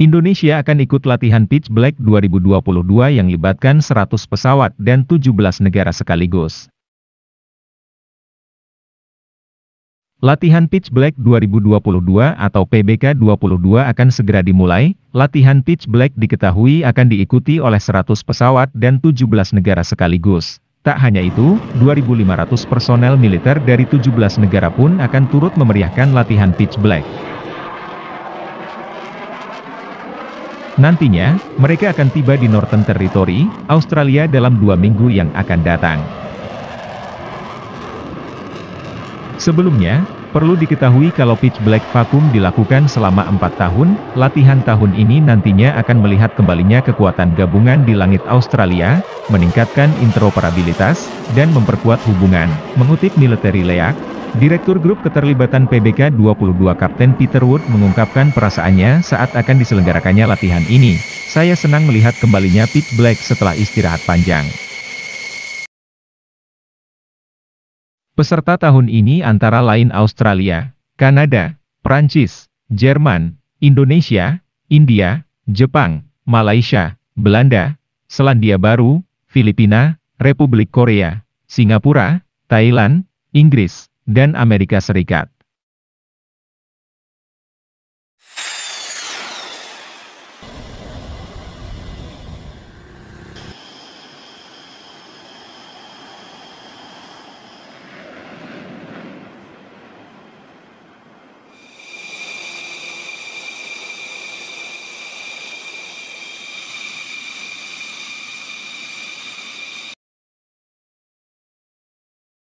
Indonesia akan ikut latihan Pitch Black 2022 yang libatkan 100 pesawat dan 17 negara sekaligus. Latihan Pitch Black 2022 atau PBK 22 akan segera dimulai. Latihan Pitch Black diketahui akan diikuti oleh 100 pesawat dan 17 negara sekaligus. Tak hanya itu, 2.500 personel militer dari 17 negara pun akan turut memeriahkan latihan Pitch Black. Nantinya, mereka akan tiba di Northern Territory, Australia dalam dua minggu yang akan datang. Sebelumnya, perlu diketahui kalau pitch black vakum dilakukan selama empat tahun, latihan tahun ini nantinya akan melihat kembalinya kekuatan gabungan di langit Australia, meningkatkan interoperabilitas, dan memperkuat hubungan, mengutip military leak, Direktur Grup Keterlibatan PBK 22 Kapten Peter Wood mengungkapkan perasaannya saat akan diselenggarakannya latihan ini. Saya senang melihat kembalinya Pit Black setelah istirahat panjang. Peserta tahun ini antara lain Australia, Kanada, Prancis, Jerman, Indonesia, India, Jepang, Malaysia, Belanda, Selandia Baru, Filipina, Republik Korea, Singapura, Thailand, Inggris, dan Amerika Serikat.